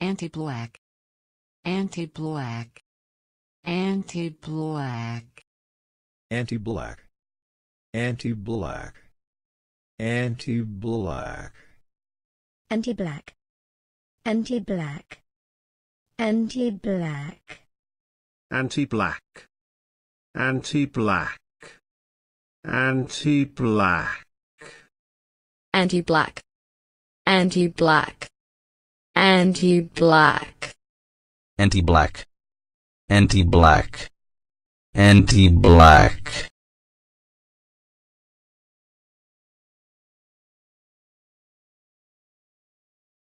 anti-black anti-black anti-black anti-black anti-black anti-black anti-black anti-black anti-black anti-black anti-black anti-black anti-black anti-black anti-black anti-black anti-black anti-black